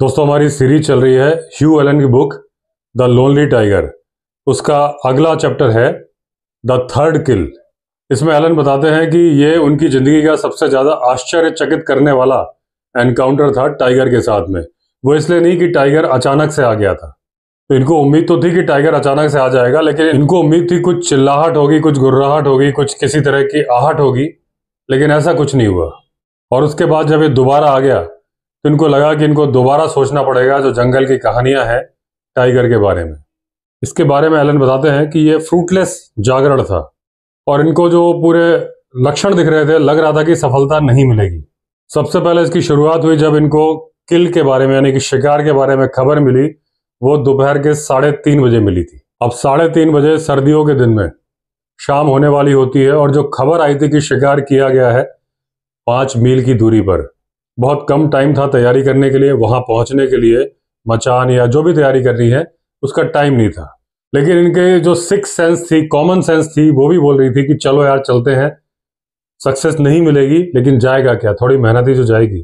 दोस्तों हमारी सीरीज चल रही है ह्यू एलन की बुक द लोनली टाइगर उसका अगला चैप्टर है द थर्ड किल इसमें एलन बताते हैं कि ये उनकी ज़िंदगी का सबसे ज़्यादा आश्चर्यचकित करने वाला एनकाउंटर था टाइगर के साथ में वो इसलिए नहीं कि टाइगर अचानक से आ गया था तो इनको उम्मीद तो थी कि टाइगर अचानक से आ जाएगा लेकिन इनको उम्मीद थी कुछ चिल्लाहट होगी कुछ गुर्राहट होगी कुछ किसी तरह की आहट होगी लेकिन ऐसा कुछ नहीं हुआ और उसके बाद जब ये दोबारा आ गया तो इनको लगा कि इनको दोबारा सोचना पड़ेगा जो जंगल की कहानियां हैं टाइगर के बारे में इसके बारे में एलन बताते हैं कि ये फ्रूटलेस जागरण था और इनको जो पूरे लक्षण दिख रहे थे लग रहा था कि सफलता नहीं मिलेगी सबसे पहले इसकी शुरुआत हुई जब इनको किल के बारे में यानी कि शिकार के बारे में खबर मिली वो दोपहर के साढ़े तीन बजे मिली थी अब साढ़े तीन बजे सर्दियों के दिन में शाम होने वाली होती है और जो खबर आई थी कि शिकार किया गया है पाँच मील की दूरी पर बहुत कम टाइम था तैयारी करने के लिए वहाँ पहुँचने के लिए मचान या जो भी तैयारी करनी है उसका टाइम नहीं था लेकिन इनके जो सिक्स सेंस थी कॉमन सेंस थी वो भी बोल रही थी कि चलो यार चलते हैं सक्सेस नहीं मिलेगी लेकिन जाएगा क्या थोड़ी मेहनत ही जो तो जाएगी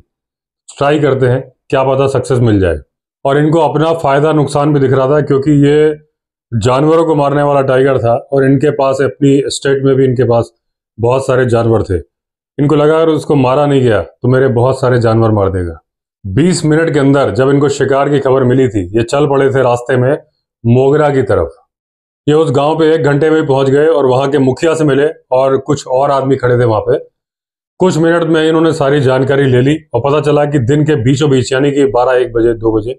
ट्राई करते हैं क्या पता सक्सेस मिल जाए और इनको अपना फ़ायदा नुकसान भी दिख रहा था क्योंकि ये जानवरों को मारने वाला टाइगर था और इनके पास अपनी स्टेट में भी इनके पास बहुत सारे जानवर थे इनको लगा अगर उसको मारा नहीं गया तो मेरे बहुत सारे जानवर मार देगा 20 मिनट के अंदर जब इनको शिकार की खबर मिली थी ये चल पड़े थे रास्ते में मोगरा की तरफ ये उस गांव पे एक घंटे में पहुंच गए और वहां के मुखिया से मिले और कुछ और आदमी खड़े थे वहां पे कुछ मिनट में इन्होंने सारी जानकारी ले ली और पता चला कि दिन के बीचों बीच यानी कि बारह एक बजे दो बजे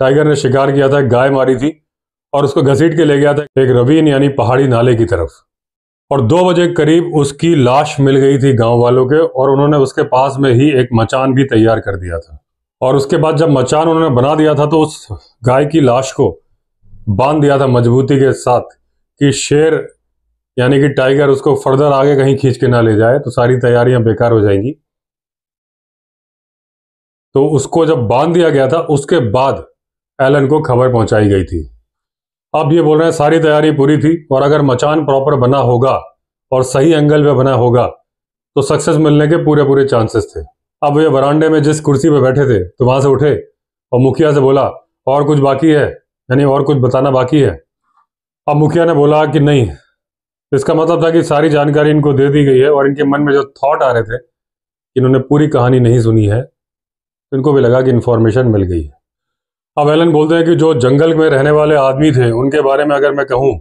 टाइगर ने शिकार किया था गाय मारी थी और उसको घसीट के ले गया था एक रवीन यानी पहाड़ी नाले की तरफ और दो बजे करीब उसकी लाश मिल गई थी गांव वालों के और उन्होंने उसके पास में ही एक मचान भी तैयार कर दिया था और उसके बाद जब मचान उन्होंने बना दिया था तो उस गाय की लाश को बांध दिया था मजबूती के साथ कि शेर यानी कि टाइगर उसको फर्दर आगे कहीं खींच के ना ले जाए तो सारी तैयारियां बेकार हो जाएंगी तो उसको जब बांध दिया गया था उसके बाद एलन को खबर पहुंचाई गई थी अब ये बोल रहे हैं सारी तैयारी पूरी थी और अगर मचान प्रॉपर बना होगा और सही एंगल पे बना होगा तो सक्सेस मिलने के पूरे पूरे चांसेस थे अब ये वरांडे में जिस कुर्सी पे बैठे थे तो वहां से उठे और मुखिया से बोला और कुछ बाकी है यानी और कुछ बताना बाकी है अब मुखिया ने बोला कि नहीं इसका मतलब था कि सारी जानकारी इनको दे दी गई है और इनके मन में जो थॉट आ रहे थे इन्होंने पूरी कहानी नहीं सुनी है तो इनको भी लगा कि इन्फॉर्मेशन मिल गई है अब एलन बोलते हैं कि जो जंगल में रहने वाले आदमी थे उनके बारे में अगर मैं कहूँ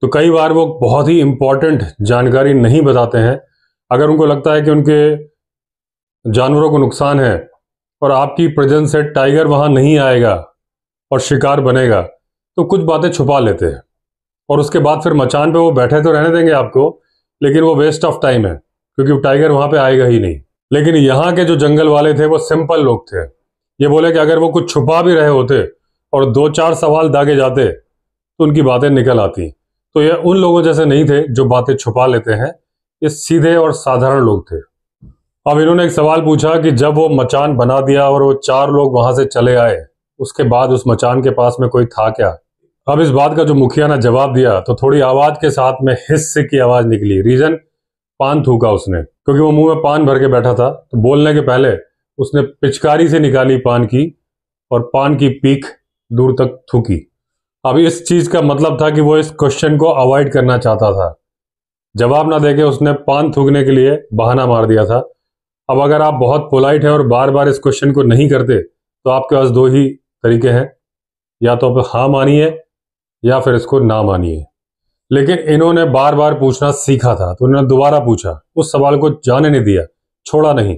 तो कई बार वो बहुत ही इम्पॉर्टेंट जानकारी नहीं बताते हैं अगर उनको लगता है कि उनके जानवरों को नुकसान है और आपकी प्रेजेंस से टाइगर वहाँ नहीं आएगा और शिकार बनेगा तो कुछ बातें छुपा लेते हैं और उसके बाद फिर मचान पे वो बैठे तो रहने देंगे आपको लेकिन वो वेस्ट ऑफ टाइम है क्योंकि टाइगर वहाँ पे आएगा ही नहीं लेकिन यहाँ के जो जंगल वाले थे वो सिंपल लोग थे ये बोले कि अगर वो कुछ छुपा भी रहे होते और दो चार सवाल दागे जाते तो उनकी बातें निकल आती तो ये उन लोगों जैसे नहीं थे जो बातें छुपा लेते हैं ये सीधे और साधारण लोग थे अब इन्होंने एक सवाल पूछा कि जब वो मचान बना दिया और वो चार लोग वहां से चले आए उसके बाद उस मचान के पास में कोई था क्या अब इस बात का जो मुखिया ने जवाब दिया तो थोड़ी आवाज के साथ में हिस्से की आवाज निकली रीजन पान थूका उसने क्योंकि वो मुंह में पान भर के बैठा था तो बोलने के पहले उसने पिचकारी से निकाली पान की और पान की पीक दूर तक थूकी अब इस चीज़ का मतलब था कि वो इस क्वेश्चन को अवॉइड करना चाहता था जवाब ना देके उसने पान थूकने के लिए बहाना मार दिया था अब अगर आप बहुत पोलाइट हैं और बार बार इस क्वेश्चन को नहीं करते तो आपके पास दो ही तरीके हैं या तो आप हाँ मानिए या फिर इसको ना मानिए लेकिन इन्होंने बार बार पूछना सीखा था तो उन्होंने दोबारा पूछा उस सवाल को जाने नहीं दिया छोड़ा नहीं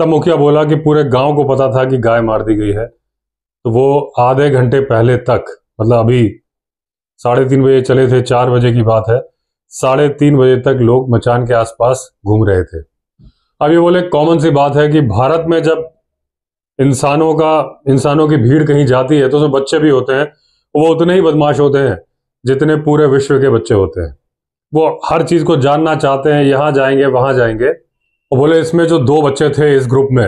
तब मुखिया बोला कि पूरे गांव को पता था कि गाय मार दी गई है तो वो आधे घंटे पहले तक मतलब अभी साढ़े तीन बजे चले थे चार बजे की बात है साढ़े तीन बजे तक लोग मचान के आसपास घूम रहे थे अब ये बोले कॉमन सी बात है कि भारत में जब इंसानों का इंसानों की भीड़ कहीं जाती है तो उसमें बच्चे भी होते हैं वो उतने ही बदमाश होते हैं जितने पूरे विश्व के बच्चे होते हैं वो हर चीज़ को जानना चाहते हैं यहाँ जाएंगे वहां जाएंगे और बोले इसमें जो दो बच्चे थे इस ग्रुप में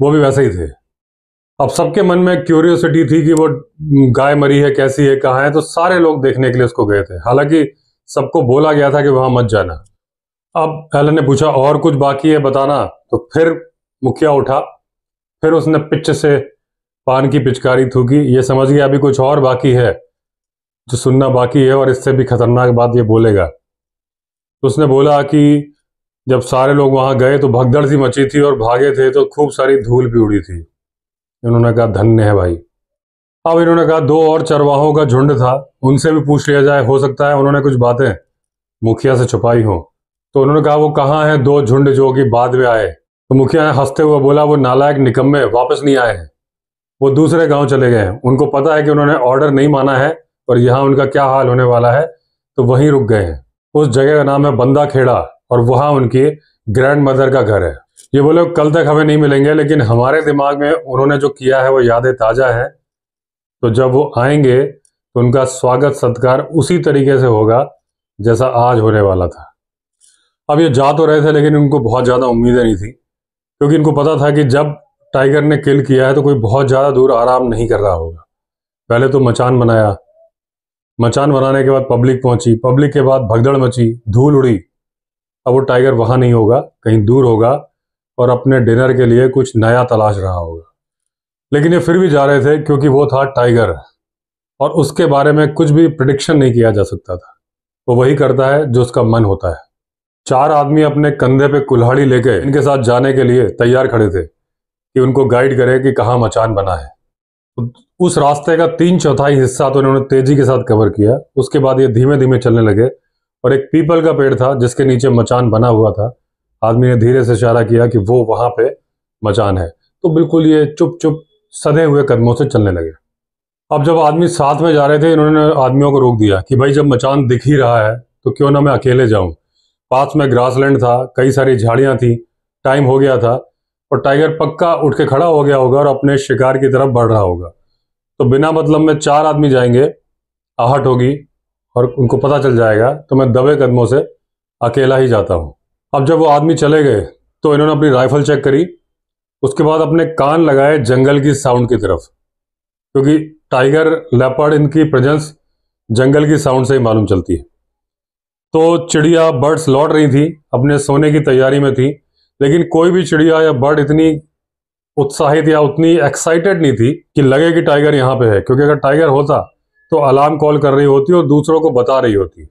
वो भी वैसे ही थे अब सबके मन में क्यूरियोसिटी थी कि वो गाय मरी है कैसी है कहाँ है तो सारे लोग देखने के लिए उसको गए थे हालांकि सबको बोला गया था कि वहाँ मत जाना अब एलन ने पूछा और कुछ बाकी है बताना तो फिर मुखिया उठा फिर उसने पिच से पान की पिचकारी थूकी ये समझ गया अभी कुछ और बाकी है जो सुनना बाकी है और इससे भी खतरनाक बात ये बोलेगा तो उसने बोला कि जब सारे लोग वहाँ गए तो भगदड़ सी मची थी और भागे थे तो खूब सारी धूल भी उड़ी थी इन्होंने कहा धन्य है भाई अब इन्होंने कहा दो और चरवाहों का झुंड था उनसे भी पूछ लिया जाए हो सकता है उन्होंने कुछ बातें मुखिया से छुपाई हो तो उन्होंने कहा वो कहाँ है दो झुंड जो कि बाद में आए तो मुखिया ने हंसते हुए बोला वो नालायक निकम्मे वापस नहीं आए हैं वो दूसरे गांव चले गए हैं उनको पता है कि उन्होंने ऑर्डर नहीं माना है और यहाँ उनका क्या हाल होने वाला है तो वहीं रुक गए हैं उस जगह का नाम है बंदा खेड़ा और वहाँ उनके ग्रैंड मदर का घर है ये वो लोग कल तक हमें नहीं मिलेंगे लेकिन हमारे दिमाग में उन्होंने जो किया है वो यादें ताज़ा है तो जब वो आएंगे तो उनका स्वागत सत्कार उसी तरीके से होगा जैसा आज होने वाला था अब ये जा तो रहे थे लेकिन उनको बहुत ज़्यादा उम्मीदें नहीं थी क्योंकि इनको पता था कि जब टाइगर ने किल किया है तो कोई बहुत ज़्यादा दूर आराम नहीं कर रहा होगा पहले तो मचान बनाया मचान बनाने के बाद पब्लिक पहुंची पब्लिक के बाद भगदड़ मची धूल उड़ी अब वो टाइगर वहाँ नहीं होगा कहीं दूर होगा और अपने डिनर के लिए कुछ नया तलाश रहा होगा लेकिन ये फिर भी जा रहे थे क्योंकि वो था टाइगर और उसके बारे में कुछ भी प्रडिक्शन नहीं किया जा सकता था वो वही करता है जो उसका मन होता है चार आदमी अपने कंधे पे कुल्हाड़ी लेके इनके साथ जाने के लिए तैयार खड़े थे कि उनको गाइड करें कि कहाँ मचान बना है उस रास्ते का तीन चौथाई हिस्सा तो इन्होंने तेजी के साथ कवर किया उसके बाद ये धीमे धीमे चलने लगे और एक पीपल का पेड़ था जिसके नीचे मचान बना हुआ था आदमी ने धीरे से इशारा किया कि वो वहां पे मचान है तो बिल्कुल ये चुप चुप सदे हुए कदमों से चलने लगे अब जब आदमी साथ में जा रहे थे इन्होंने आदमियों को रोक दिया कि भाई जब मचान दिख ही रहा है तो क्यों ना मैं अकेले जाऊं पास में ग्रासलैंड था कई सारी झाड़ियां थी टाइम हो गया था और टाइगर पक्का उठ के खड़ा हो गया होगा और अपने शिकार की तरफ बढ़ रहा होगा तो बिना मतलब में चार आदमी जाएंगे आहट होगी और उनको पता चल जाएगा तो मैं दबे कदमों से अकेला ही जाता हूँ अब जब वो आदमी चले गए तो इन्होंने अपनी राइफल चेक करी उसके बाद अपने कान लगाए जंगल की साउंड की तरफ क्योंकि टाइगर लेपर्ड इनकी प्रेजेंस जंगल की साउंड से ही मालूम चलती है तो चिड़िया बर्ड्स लौट रही थी अपने सोने की तैयारी में थी लेकिन कोई भी चिड़िया या बर्ड इतनी उत्साहित या उतनी एक्साइटेड नहीं थी कि लगे कि टाइगर यहाँ पे है क्योंकि अगर टाइगर होता तो अलार्म कॉल कर रही होती और दूसरों को बता रही होती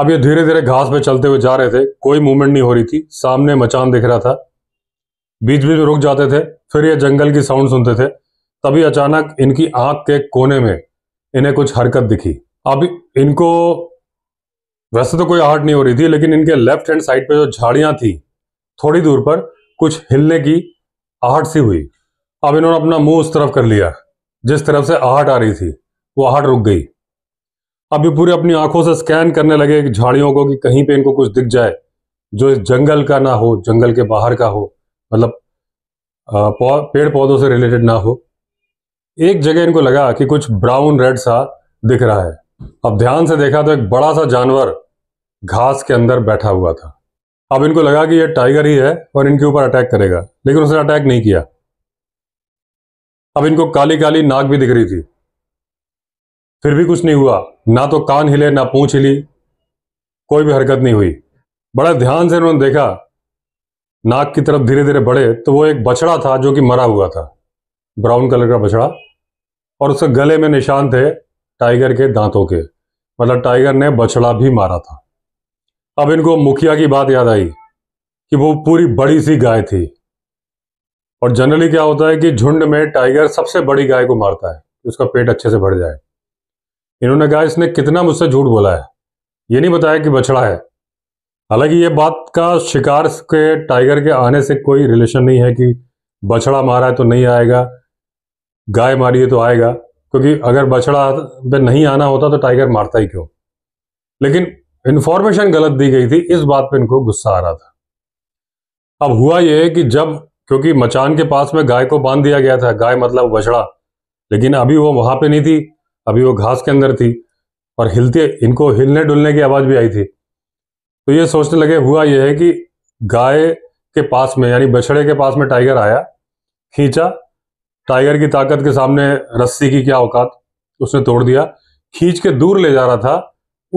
अब ये धीरे धीरे घास पे चलते हुए जा रहे थे कोई मूवमेंट नहीं हो रही थी सामने मचान दिख रहा था बीच बीच में रुक जाते थे फिर ये जंगल की साउंड सुनते थे तभी अचानक इनकी आंख के कोने में इन्हें कुछ हरकत दिखी अब इनको वैसे तो कोई आहट नहीं हो रही थी लेकिन इनके लेफ्ट हैंड साइड पे जो झाड़ियां थी थोड़ी दूर पर कुछ हिलने की आहट सी हुई अब इन्होंने अपना मुंह उस तरफ कर लिया जिस तरफ से आहट आ रही थी वो हट रुक गई अब ये पूरे अपनी आंखों से स्कैन करने लगे झाड़ियों को कि कहीं पे इनको कुछ दिख जाए जो इस जंगल का ना हो जंगल के बाहर का हो मतलब पेड़ पौधों से रिलेटेड ना हो एक जगह इनको लगा कि कुछ ब्राउन रेड सा दिख रहा है अब ध्यान से देखा तो एक बड़ा सा जानवर घास के अंदर बैठा हुआ था अब इनको लगा कि यह टाइगर ही है और इनके ऊपर अटैक करेगा लेकिन उसने अटैक नहीं किया अब इनको काली काली नाक भी दिख रही थी फिर भी कुछ नहीं हुआ ना तो कान हिले ना पूछ हिली कोई भी हरकत नहीं हुई बड़ा ध्यान से उन्होंने देखा नाक की तरफ धीरे धीरे बढ़े तो वो एक बछड़ा था जो कि मरा हुआ था ब्राउन कलर का बछड़ा और उसके गले में निशान थे टाइगर के दांतों के मतलब टाइगर ने बछड़ा भी मारा था अब इनको मुखिया की बात याद आई कि वो पूरी बड़ी सी गाय थी और जनरली क्या होता है कि झुंड में टाइगर सबसे बड़ी गाय को मारता है उसका पेट अच्छे से भर जाए इन्होंने कहा इसने कितना मुझसे झूठ बोला है ये नहीं बताया कि बछड़ा है हालांकि ये बात का शिकार के टाइगर के आने से कोई रिलेशन नहीं है कि बछड़ा मारा है तो नहीं आएगा गाय मारी है तो आएगा क्योंकि अगर बछड़ा पे नहीं आना होता तो टाइगर मारता ही क्यों लेकिन इन्फॉर्मेशन गलत दी गई थी इस बात पे इनको गुस्सा आ रहा था अब हुआ यह कि जब क्योंकि मचान के पास में गाय को बांध दिया गया था गाय मतलब बछड़ा लेकिन अभी वो वहां पे नहीं थी अभी वो घास के अंदर थी और हिलते इनको हिलने डुलने की आवाज़ भी आई थी तो ये सोचने लगे हुआ ये है कि गाय के पास में यानी बछड़े के पास में टाइगर आया खींचा टाइगर की ताकत के सामने रस्सी की क्या औकात उसने तोड़ दिया खींच के दूर ले जा रहा था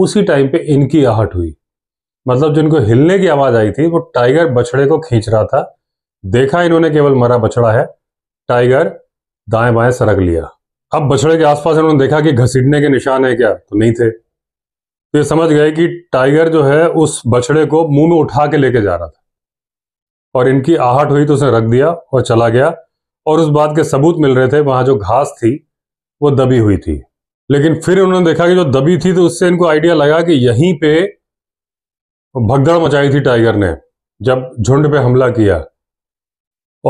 उसी टाइम पे इनकी आहट हुई मतलब जिनको हिलने की आवाज़ आई थी वो टाइगर बछड़े को खींच रहा था देखा इन्होंने केवल मरा बछड़ा है टाइगर दाएं बाएं सरक लिया अब बछड़े के आसपास इन्होंने देखा कि घसीटने के निशान है क्या तो नहीं थे तो ये समझ गए कि टाइगर जो है उस बछड़े को मुंह में उठा के लेके जा रहा था और इनकी आहट हुई तो उसने रख दिया और चला गया और उस बात के सबूत मिल रहे थे वहां जो घास थी वो दबी हुई थी लेकिन फिर उन्होंने देखा कि जो दबी थी तो उससे इनको आइडिया लगा कि यहीं पे भगदड़ मचाई थी टाइगर ने जब झुंड पे हमला किया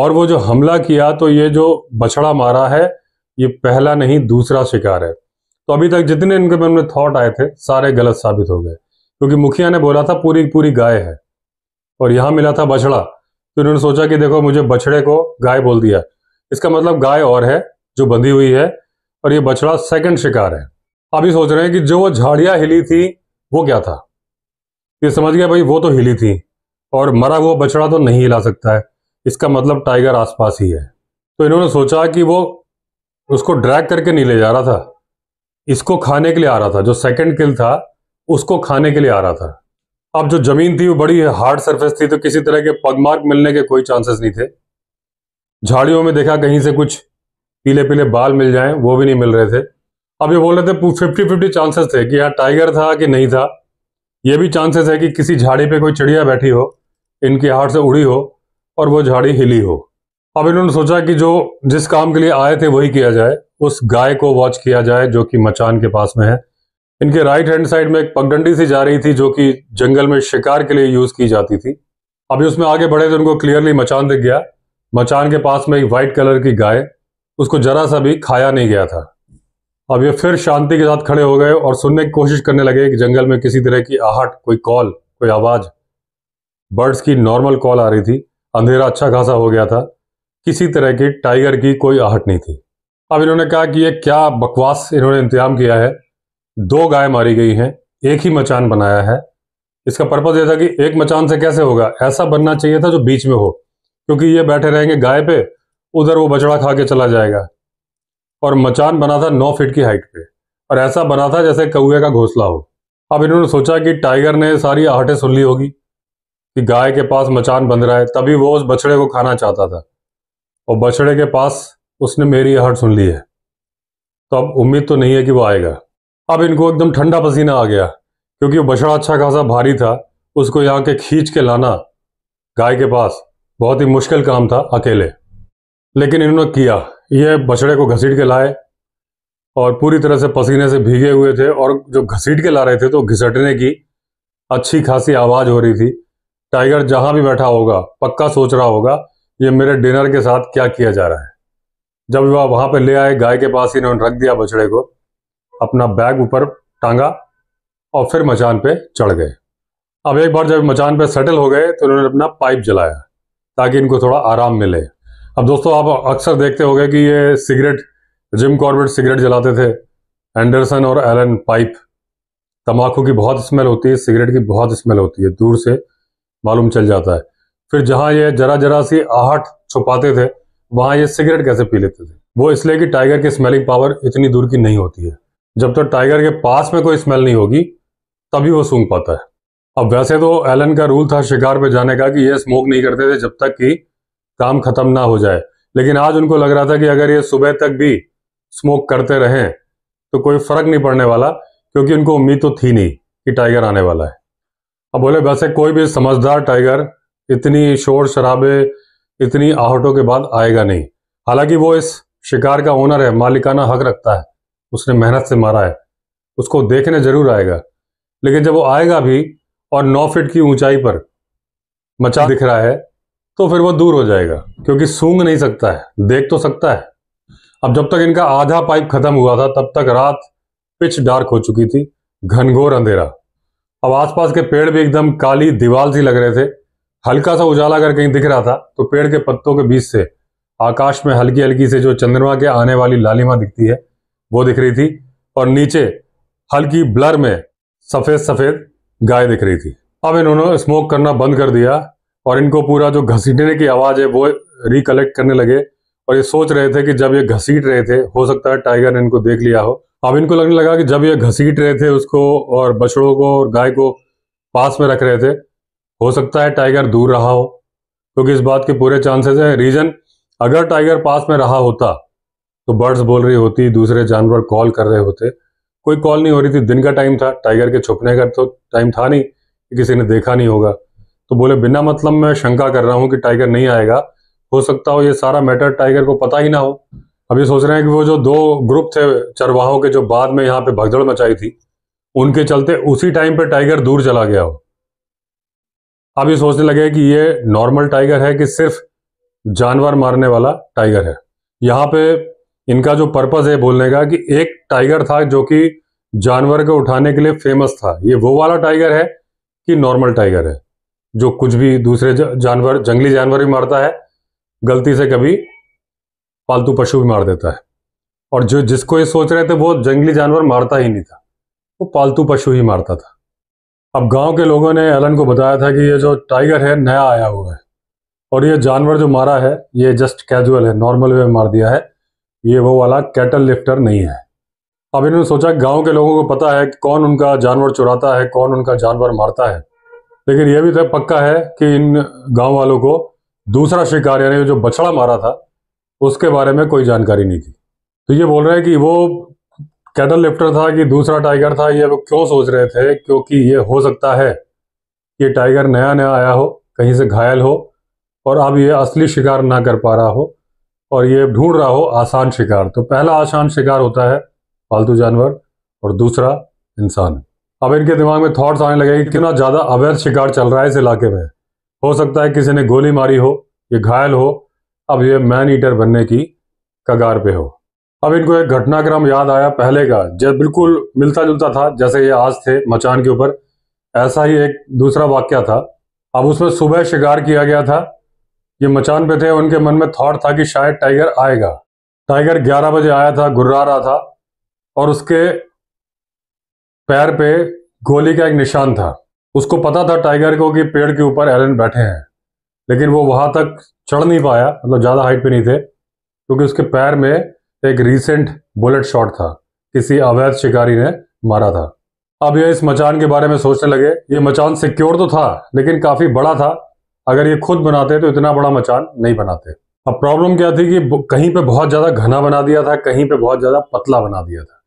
और वो जो हमला किया तो ये जो बछड़ा मारा है ये पहला नहीं दूसरा शिकार है तो अभी तक जितने इनके मन में थॉट आए थे सारे गलत साबित हो गए क्योंकि मुखिया ने बोला था पूरी पूरी गाय है और यहाँ मिला था बछड़ा तो इन्होंने सोचा कि देखो मुझे बछड़े को गाय बोल दिया इसका मतलब गाय और है जो बंधी हुई है और ये बछड़ा सेकंड शिकार है आप ये सोच रहे हैं कि जो वो झाड़ियाँ हिली थी वो क्या था ये समझ गया भाई वो तो हिली थी और मरा हुआ बछड़ा तो नहीं हिला सकता है इसका मतलब टाइगर आसपास ही है तो इन्होंने सोचा कि वो उसको ड्रैग करके नहीं ले जा रहा था इसको खाने के लिए आ रहा था जो सेकंड किल था उसको खाने के लिए आ रहा था अब जो जमीन थी वो बड़ी हार्ड सरफेस थी तो किसी तरह के पगमार्क मिलने के कोई चांसेस नहीं थे झाड़ियों में देखा कहीं से कुछ पीले पीले बाल मिल जाएं वो भी नहीं मिल रहे थे अब ये बोल रहे थे फिफ्टी फिफ्टी चांसेस थे कि यार टाइगर था कि नहीं था ये भी चांसेस है कि किसी झाड़ी पे कोई चिड़िया बैठी हो इनकी हाथ से उड़ी हो और वो झाड़ी हिली हो अब इन्होंने सोचा कि जो जिस काम के लिए आए थे वही किया जाए उस गाय को वॉच किया जाए जो कि मचान के पास में है इनके राइट हैंड साइड में एक पगडंडी सी जा रही थी जो कि जंगल में शिकार के लिए यूज की जाती थी अभी उसमें आगे बढ़े तो उनको क्लियरली मचान दिख गया मचान के पास में एक वाइट कलर की गाय उसको जरा सा भी खाया नहीं गया था अब ये फिर शांति के साथ खड़े हो गए और सुनने की कोशिश करने लगे कि जंगल में किसी तरह की आहट कोई कॉल कोई आवाज बर्ड्स की नॉर्मल कॉल आ रही थी अंधेरा अच्छा खासा हो गया था किसी तरह की टाइगर की कोई आहट नहीं थी अब इन्होंने कहा कि ये क्या बकवास इन्होंने इंतजाम किया है दो गाय मारी गई हैं एक ही मचान बनाया है इसका पर्पज़ ये था कि एक मचान से कैसे होगा ऐसा बनना चाहिए था जो बीच में हो क्योंकि ये बैठे रहेंगे गाय पे उधर वो बछड़ा खा के चला जाएगा और मचान बना था नौ फीट की हाइट पे और ऐसा बना था जैसे कौए का घोंसला हो अब इन्होंने सोचा कि टाइगर ने सारी आहटें सुन ली होगी कि गाय के पास मचान बन रहा है तभी वो उस बछड़े को खाना चाहता था और बछड़े के पास उसने मेरी आहट सुन ली है तो अब उम्मीद तो नहीं है कि वो आएगा अब इनको एकदम ठंडा पसीना आ गया क्योंकि वो बछड़ा अच्छा खासा भारी था उसको यहाँ के खींच के लाना गाय के पास बहुत ही मुश्किल काम था अकेले लेकिन इन्होंने किया ये बछड़े को घसीट के लाए और पूरी तरह से पसीने से भीगे हुए थे और जो घसीट के ला रहे थे तो घिसटने की अच्छी खासी आवाज़ हो रही थी टाइगर जहाँ भी बैठा होगा पक्का सोच रहा होगा ये मेरे डिनर के साथ क्या किया जा रहा है जब वह वहाँ पर ले आए गाय के पास इन्होंने रख दिया बछड़े को अपना बैग ऊपर टांगा और फिर मचान पे चढ़ गए अब एक बार जब मचान पे सेटल हो गए तो इन्होंने अपना पाइप जलाया ताकि इनको थोड़ा आराम मिले अब दोस्तों आप अक्सर देखते हो कि ये सिगरेट जिम कॉर्बेट सिगरेट जलाते थे एंडरसन और एलन पाइप तम्बाकू की बहुत स्मेल होती है सिगरेट की बहुत स्मेल होती है दूर से मालूम चल जाता है फिर जहां ये जरा जरा सी आहट छुपाते थे वहां ये सिगरेट कैसे पी लेते थे वो इसलिए कि टाइगर की स्मेलिंग पावर इतनी दूर की नहीं होती है जब तक तो टाइगर के पास में कोई स्मेल नहीं होगी तभी वो सूंघ पाता है अब वैसे तो एलन का रूल था शिकार पे जाने का कि ये स्मोक नहीं करते थे जब तक कि काम खत्म ना हो जाए लेकिन आज उनको लग रहा था कि अगर ये सुबह तक भी स्मोक करते रहें तो कोई फर्क नहीं पड़ने वाला क्योंकि उनको उम्मीद तो थी नहीं कि टाइगर आने वाला है अब बोले वैसे कोई भी समझदार टाइगर इतनी शोर शराबे इतनी आहटों के बाद आएगा नहीं हालांकि वो इस शिकार का ओनर है मालिकाना हक रखता है उसने मेहनत से मारा है उसको देखने जरूर आएगा लेकिन जब वो आएगा भी और नौ फीट की ऊंचाई पर मचा दिख रहा है तो फिर वो दूर हो जाएगा क्योंकि सूंघ नहीं सकता है देख तो सकता है अब जब तक इनका आधा पाइप खत्म हुआ था तब तक रात पिच डार्क हो चुकी थी घनघोर अंधेरा अब आसपास के पेड़ भी एकदम काली दीवार सी लग रहे थे हल्का सा उजाला अगर कहीं दिख रहा था तो पेड़ के पत्तों के बीच से आकाश में हल्की हल्की से जो चंद्रमा के आने वाली लालिमा दिखती है वो दिख रही थी और नीचे हल्की ब्लर में सफ़ेद सफ़ेद गाय दिख रही थी अब इन्होंने स्मोक करना बंद कर दिया और इनको पूरा जो घसीटने की आवाज़ है वो रिकलेक्ट करने लगे और ये सोच रहे थे कि जब ये घसीट रहे थे हो सकता है टाइगर ने इनको देख लिया हो अब इनको लगने लगा कि जब ये घसीट रहे थे उसको और बछड़ों को और गाय को पास में रख रहे थे हो सकता है टाइगर दूर रहा हो क्योंकि इस बात के पूरे चांसेस है रीजन अगर टाइगर पास में रहा होता तो बर्ड्स बोल रही होती दूसरे जानवर कॉल कर रहे होते कोई कॉल नहीं हो रही थी दिन का टाइम था टाइगर के छुपने का तो टाइम था नहीं कि किसी ने देखा नहीं होगा तो बोले बिना मतलब मैं शंका कर रहा हूँ कि टाइगर नहीं आएगा हो सकता हो ये सारा मैटर टाइगर को पता ही ना हो अभी सोच रहे हैं कि वो जो दो ग्रुप थे चरवाहों के जो बाद में यहाँ पे भगदड़ मचाई थी उनके चलते उसी टाइम पे टाइगर दूर चला गया हो आप ये सोचने लगे कि ये नॉर्मल टाइगर है कि सिर्फ जानवर मारने वाला टाइगर है यहाँ पे इनका जो पर्पज़ है बोलने का कि एक टाइगर था जो कि जानवर को उठाने के लिए फेमस था ये वो वाला टाइगर है कि नॉर्मल टाइगर है जो कुछ भी दूसरे जानवर जंगली जानवर भी मारता है गलती से कभी पालतू पशु भी मार देता है और जो जिसको ये सोच रहे थे वो जंगली जानवर मारता ही नहीं था वो पालतू पशु ही मारता था अब गांव के लोगों ने एलन को बताया था कि ये जो टाइगर है नया आया हुआ है और ये जानवर जो मारा है ये जस्ट कैजुअल है नॉर्मल वे में मार दिया है ये वो वाला कैटल लिफ्टर नहीं है अब इन्होंने सोचा गांव के लोगों को पता है कि कौन उनका जानवर चुराता है कौन उनका जानवर मारता है लेकिन यह भी तो पक्का है कि इन गांव वालों को दूसरा शिकार यानी जो बछड़ा मारा था उसके बारे में कोई जानकारी नहीं थी तो ये बोल रहे हैं कि वो कैटल लिफ्टर था कि दूसरा टाइगर था ये लोग क्यों सोच रहे थे क्योंकि ये हो सकता है ये टाइगर नया नया आया हो कहीं से घायल हो और अब ये असली शिकार ना कर पा रहा हो और ये ढूंढ रहा हो आसान शिकार तो पहला आसान शिकार होता है पालतू जानवर और दूसरा इंसान अब इनके दिमाग में थॉट्स आने लगे कि कितना ज़्यादा अवैध शिकार चल रहा है इस इलाके में हो सकता है किसी ने गोली मारी हो ये घायल हो अब ये मैन ईटर बनने की कगार पे हो अब इनको एक घटनाक्रम याद आया पहले का जब बिल्कुल मिलता जुलता था जैसे ये आज थे मचान के ऊपर ऐसा ही एक दूसरा वाक्य था अब उसमें सुबह शिकार किया गया था ये मचान पे थे उनके मन में थॉट था कि शायद टाइगर आएगा टाइगर 11 बजे आया था गुर्रा रहा था और उसके पैर पे गोली का एक निशान था उसको पता था टाइगर को कि पेड़ के ऊपर एलन बैठे हैं लेकिन वो वहां तक चढ़ नहीं पाया मतलब ज़्यादा हाइट पे नहीं थे क्योंकि उसके पैर में एक रिसेंट बुलेट शॉट था किसी अवैध शिकारी ने मारा था अब यह इस मचान के बारे में सोचने लगे ये मचान सिक्योर तो था लेकिन काफी बड़ा था अगर ये खुद बनाते तो इतना बड़ा मचान नहीं बनाते अब प्रॉब्लम क्या थी कि कहीं पे बहुत ज्यादा घना बना दिया था कहीं पे बहुत ज्यादा पतला बना दिया था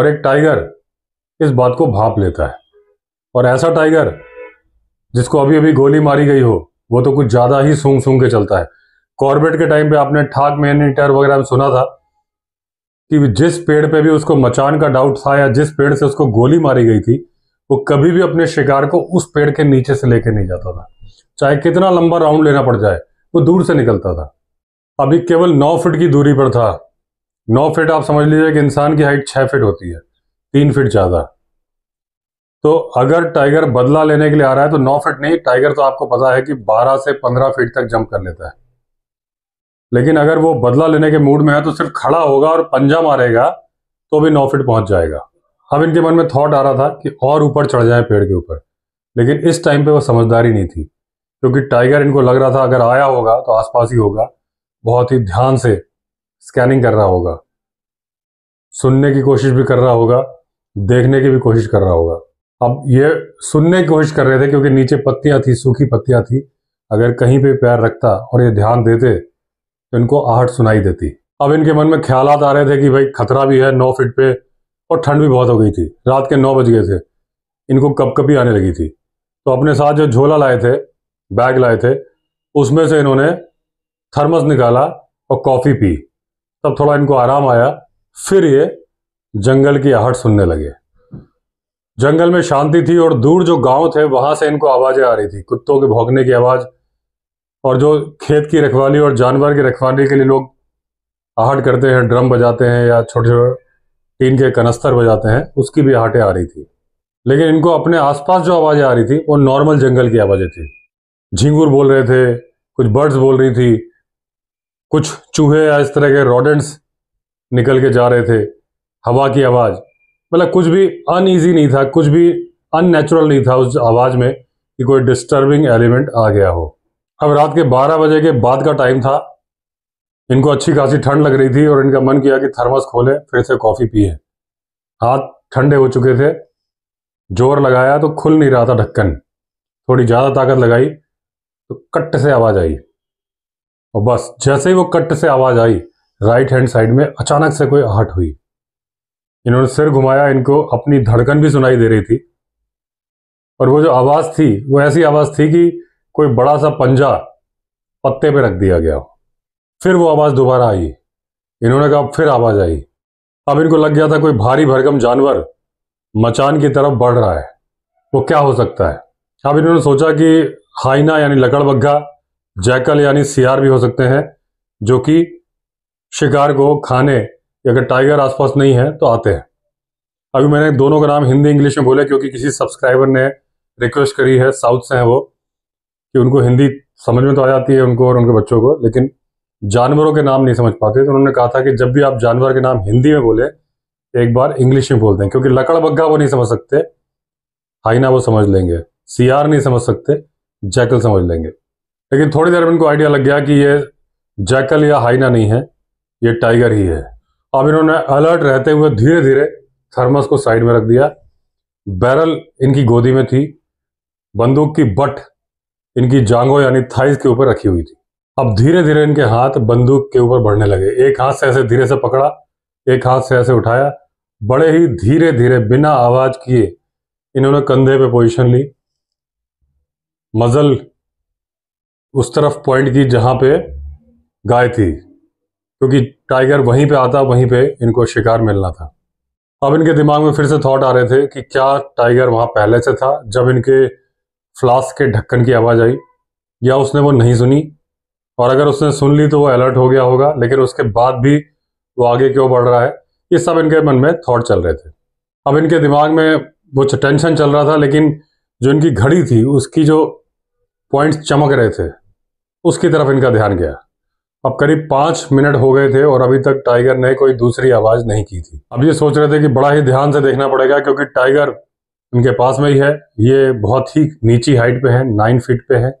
और एक टाइगर इस बात को भाप लेता है और ऐसा टाइगर जिसको अभी अभी गोली मारी गई हो वो तो कुछ ज्यादा ही सूंघ सूंघ के चलता है कॉर्बेट के टाइम पे आपने ठाक मैनिटर वगैरह सुना था कि जिस पेड़ पे भी उसको मचान का डाउट था या जिस पेड़ से उसको गोली मारी गई थी वो कभी भी अपने शिकार को उस पेड़ के नीचे से लेके नहीं जाता था चाहे कितना लंबा राउंड लेना पड़ जाए वो दूर से निकलता था अभी केवल नौ फिट की दूरी पर था नौ फिट आप समझ लीजिए कि इंसान की हाइट छः फिट होती है तीन फिट ज़्यादा तो अगर टाइगर बदला लेने के लिए आ रहा है तो नौ फिट नहीं टाइगर तो आपको पता है कि बारह से पंद्रह फीट तक जंप कर लेता है लेकिन अगर वो बदला लेने के मूड में है तो सिर्फ खड़ा होगा और पंजा मारेगा तो भी नौ फिट पहुंच जाएगा अब इनके मन में थॉट आ रहा था कि और ऊपर चढ़ जाए पेड़ के ऊपर लेकिन इस टाइम पे वो समझदारी नहीं थी क्योंकि टाइगर इनको लग रहा था अगर आया होगा तो आसपास ही होगा बहुत ही ध्यान से स्कैनिंग कर रहा होगा सुनने की कोशिश भी कर रहा होगा देखने की भी कोशिश कर रहा होगा अब ये सुनने की कोशिश कर रहे थे क्योंकि नीचे पत्तियां थी सूखी पत्तियां थी अगर कहीं पे पैर रखता और ये ध्यान देते इनको आहट सुनाई देती अब इनके मन में ख्याल आ रहे थे कि भाई खतरा भी है नौ फीट पे और ठंड भी बहुत हो गई थी रात के नौ बज गए थे इनको कपकपी आने लगी थी तो अपने साथ जो झोला लाए थे बैग लाए थे उसमें से इन्होंने थर्मस निकाला और कॉफ़ी पी तब थोड़ा इनको आराम आया फिर ये जंगल की आहट सुनने लगे जंगल में शांति थी और दूर जो गांव थे वहां से इनको आवाज़ें आ रही थी कुत्तों के भौंकने की आवाज़ और जो खेत की रखवाली और जानवर की रखवाली के लिए लोग आहट करते हैं ड्रम बजाते हैं या छोटे छोटे टीन के कनस्तर बजाते हैं उसकी भी आहटें आ रही थी लेकिन इनको अपने आसपास जो आवाज़ें आ रही थी वो नॉर्मल जंगल की आवाज़ें थी झिंगूर बोल रहे थे कुछ बर्ड्स बोल रही थी कुछ चूहे या इस तरह के रॉडेंट्स निकल के जा रहे थे हवा की आवाज़ मतलब कुछ भी अनईजी नहीं था कुछ भी अननेचुरल नहीं था उस आवाज़ में कि कोई डिस्टर्बिंग एलिमेंट आ गया हो अब रात के 12 बजे के बाद का टाइम था इनको अच्छी खासी ठंड लग रही थी और इनका मन किया कि थर्मस खोले फिर से कॉफ़ी पिए हाथ ठंडे हो चुके थे जोर लगाया तो खुल नहीं रहा था ढक्कन थोड़ी ज़्यादा ताकत लगाई तो कट से आवाज़ आई और बस जैसे ही वो कट से आवाज़ आई राइट हैंड साइड में अचानक से कोई आहट हुई इन्होंने सिर घुमाया इनको अपनी धड़कन भी सुनाई दे रही थी और वो जो आवाज़ थी वो ऐसी आवाज़ थी कि कोई बड़ा सा पंजा पत्ते पे रख दिया गया फिर वो आवाज़ दोबारा आई इन्होंने कहा फिर आवाज़ आई अब इनको लग गया था कोई भारी भरकम जानवर मचान की तरफ बढ़ रहा है वो क्या हो सकता है अब इन्होंने सोचा कि हाइना यानी लकड़बग्घा जैकल यानी सियार भी हो सकते हैं जो कि शिकार को खाने अगर टाइगर आसपास नहीं है तो आते हैं अभी मैंने दोनों का नाम हिंदी इंग्लिश में बोला क्योंकि किसी सब्सक्राइबर ने रिक्वेस्ट करी है साउथ से हैं वो कि उनको हिंदी समझ में तो आ जाती है उनको और उनके बच्चों को लेकिन जानवरों के नाम नहीं समझ पाते तो उन्होंने कहा था कि जब भी आप जानवर के नाम हिंदी में बोले एक बार इंग्लिश में बोल दें क्योंकि लकड़बग्गा वो नहीं समझ सकते हाइना वो समझ लेंगे सियार नहीं समझ सकते जैकल समझ लेंगे लेकिन थोड़ी देर में इनको आइडिया लग गया कि ये जैकल या हाइना नहीं है ये टाइगर ही है अब इन्होंने अलर्ट रहते हुए धीरे धीरे थर्मस को साइड में रख दिया बैरल इनकी गोदी में थी बंदूक की बट इनकी जांगों यानी थाइस के ऊपर रखी हुई थी अब धीरे धीरे इनके हाथ बंदूक के ऊपर बढ़ने लगे एक हाथ से ऐसे धीरे से पकड़ा एक हाथ से ऐसे उठाया बड़े ही धीरे धीरे बिना आवाज किए इन्होंने कंधे पे पोजीशन ली मजल उस तरफ पॉइंट की जहां पे गाय थी क्योंकि टाइगर वहीं पे आता वहीं पे इनको शिकार मिलना था अब इनके दिमाग में फिर से थॉट आ रहे थे कि क्या टाइगर वहां पहले से था जब इनके फ्लास्क के ढक्कन की आवाज़ आई या उसने वो नहीं सुनी और अगर उसने सुन ली तो वो अलर्ट हो गया होगा लेकिन उसके बाद भी वो आगे क्यों बढ़ रहा है ये सब इनके मन में थॉट चल रहे थे अब इनके दिमाग में कुछ टेंशन चल रहा था लेकिन जो इनकी घड़ी थी उसकी जो पॉइंट्स चमक रहे थे उसकी तरफ इनका ध्यान गया अब करीब पाँच मिनट हो गए थे और अभी तक टाइगर ने कोई दूसरी आवाज़ नहीं की थी अब ये सोच रहे थे कि बड़ा ही ध्यान से देखना पड़ेगा क्योंकि टाइगर इनके पास में ही है ये बहुत ही नीची हाइट पे है नाइन फीट पे है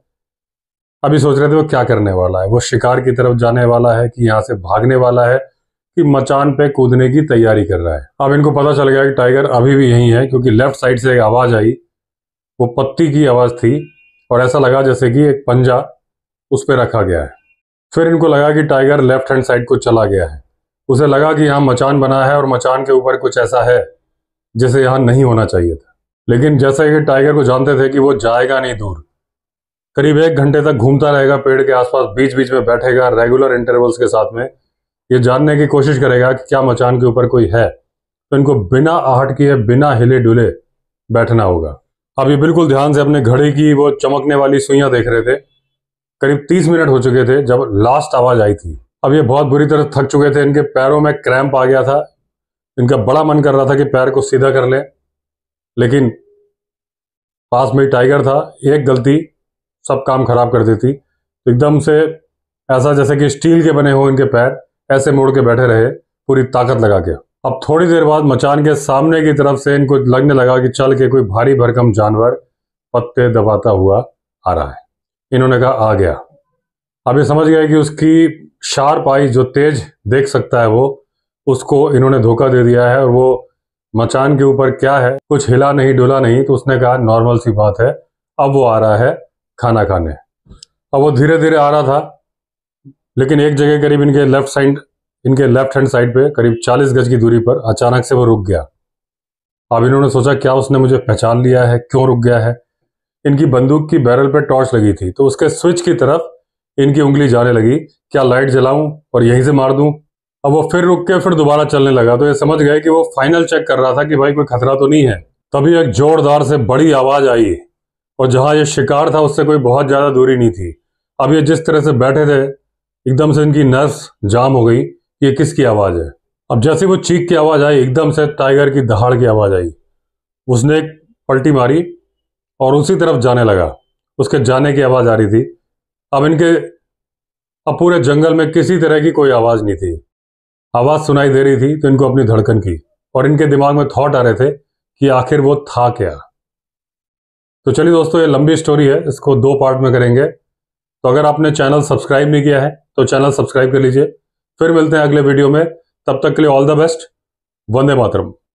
अभी सोच रहे थे वो क्या करने वाला है वो शिकार की तरफ जाने वाला है कि यहाँ से भागने वाला है कि मचान पे कूदने की तैयारी कर रहा है अब इनको पता चल गया कि टाइगर अभी भी यहीं है क्योंकि लेफ्ट साइड से एक आवाज़ आई वो पत्ती की आवाज़ थी और ऐसा लगा जैसे कि एक पंजा उस पर रखा गया है फिर इनको लगा कि टाइगर लेफ्ट हैंड साइड को चला गया है उसे लगा कि यहाँ मचान बना है और मचान के ऊपर कुछ ऐसा है जिसे यहाँ नहीं होना चाहिए था लेकिन जैसे कि टाइगर को जानते थे कि वो जाएगा नहीं दूर करीब एक घंटे तक घूमता रहेगा पेड़ के आसपास बीच बीच में बैठेगा रेगुलर इंटरवल्स के साथ में ये जानने की कोशिश करेगा कि क्या मचान के ऊपर कोई है तो इनको बिना आहट किए बिना हिले डुले बैठना होगा अब ये बिल्कुल ध्यान से अपने घड़ी की वो चमकने वाली सुइयाँ देख रहे थे करीब तीस मिनट हो चुके थे जब लास्ट आवाज़ आई थी अब ये बहुत बुरी तरह थक चुके थे इनके पैरों में क्रैम्प आ गया था इनका बड़ा मन कर रहा था कि पैर को सीधा कर लें लेकिन पास में टाइगर था एक गलती सब काम खराब कर देती तो एकदम से ऐसा जैसे कि स्टील के बने हो इनके पैर ऐसे मोड़ के बैठे रहे पूरी ताकत लगा के अब थोड़ी देर बाद मचान के सामने की तरफ से इनको लगने लगा कि चल के कोई भारी भरकम जानवर पत्ते दबाता हुआ आ रहा है इन्होंने कहा आ गया अब ये समझ गया कि उसकी शार्प आई जो तेज देख सकता है वो उसको इन्होंने धोखा दे दिया है और वो मचान के ऊपर क्या है कुछ हिला नहीं डुला नहीं तो उसने कहा नॉर्मल सी बात है अब वो आ रहा है खाना खाने अब वो धीरे धीरे आ रहा था लेकिन एक जगह करीब इनके लेफ्ट साइड इनके लेफ्ट हैंड साइड पे करीब 40 गज की दूरी पर अचानक से वो रुक गया अब इन्होंने सोचा क्या उसने मुझे पहचान लिया है क्यों रुक गया है इनकी बंदूक की बैरल पर टॉर्च लगी थी तो उसके स्विच की तरफ इनकी उंगली जाने लगी क्या लाइट जलाऊं और यहीं से मार दूं अब वो फिर रुक के फिर दोबारा चलने लगा तो ये समझ गए कि वो फाइनल चेक कर रहा था कि भाई कोई खतरा तो नहीं है तभी एक जोरदार से बड़ी आवाज आई और जहां ये शिकार था उससे कोई बहुत ज्यादा दूरी नहीं थी अब ये जिस तरह से बैठे थे एकदम से इनकी नर्स जाम हो गई कि ये किसकी आवाज है अब जैसे वो चीख की आवाज आई एकदम से टाइगर की दहाड़ की आवाज आई उसने एक पलटी मारी और उसी तरफ जाने लगा उसके जाने की आवाज़ आ रही थी अब इनके अब पूरे जंगल में किसी तरह की कोई आवाज़ नहीं थी आवाज़ सुनाई दे रही थी तो इनको अपनी धड़कन की और इनके दिमाग में थॉट आ रहे थे कि आखिर वो था क्या तो चलिए दोस्तों ये लंबी स्टोरी है इसको दो पार्ट में करेंगे तो अगर आपने चैनल सब्सक्राइब नहीं किया है तो चैनल सब्सक्राइब कर लीजिए फिर मिलते हैं अगले वीडियो में तब तक के लिए all the best Vande Mataram